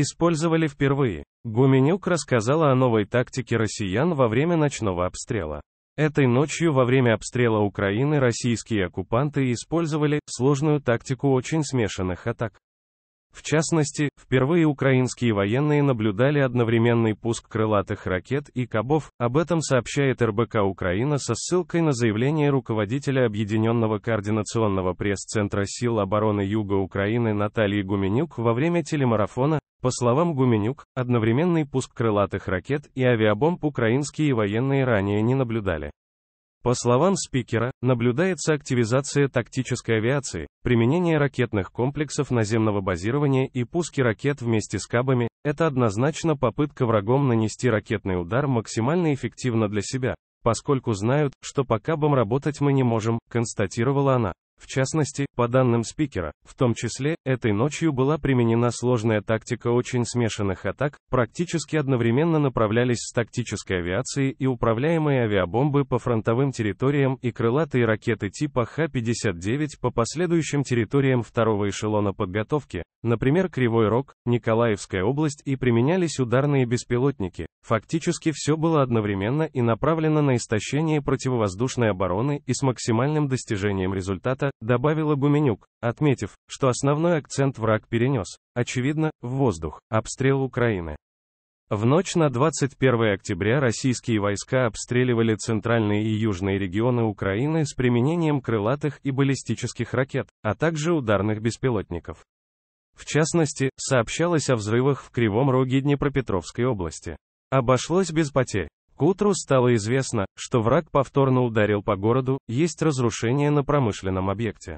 использовали впервые. Гуменюк рассказала о новой тактике россиян во время ночного обстрела. Этой ночью во время обстрела Украины российские оккупанты использовали сложную тактику очень смешанных атак. В частности, впервые украинские военные наблюдали одновременный пуск крылатых ракет и кабов, об этом сообщает РБК Украина со ссылкой на заявление руководителя Объединенного координационного пресс-центра сил обороны Юга Украины Натальи Гуменюк во время телемарафона по словам Гуменюк, одновременный пуск крылатых ракет и авиабомб украинские военные ранее не наблюдали. По словам спикера, наблюдается активизация тактической авиации, применение ракетных комплексов наземного базирования и пуски ракет вместе с кабами, это однозначно попытка врагом нанести ракетный удар максимально эффективно для себя, поскольку знают, что по кабам работать мы не можем, констатировала она. В частности, по данным спикера, в том числе, этой ночью была применена сложная тактика очень смешанных атак, практически одновременно направлялись с тактической авиации и управляемые авиабомбы по фронтовым территориям и крылатые ракеты типа Х-59 по последующим территориям второго эшелона подготовки, Например, Кривой Рог, Николаевская область и применялись ударные беспилотники. Фактически все было одновременно и направлено на истощение противовоздушной обороны и с максимальным достижением результата, добавила Гуменюк, отметив, что основной акцент враг перенес, очевидно, в воздух, обстрел Украины. В ночь на 21 октября российские войска обстреливали центральные и южные регионы Украины с применением крылатых и баллистических ракет, а также ударных беспилотников. В частности, сообщалось о взрывах в Кривом Роге Днепропетровской области. Обошлось без потерь. К утру стало известно, что враг повторно ударил по городу, есть разрушение на промышленном объекте.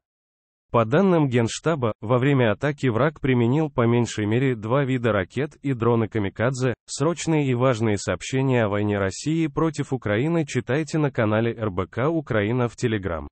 По данным Генштаба, во время атаки враг применил по меньшей мере два вида ракет и дроны «Камикадзе». Срочные и важные сообщения о войне России против Украины читайте на канале РБК Украина в Телеграм.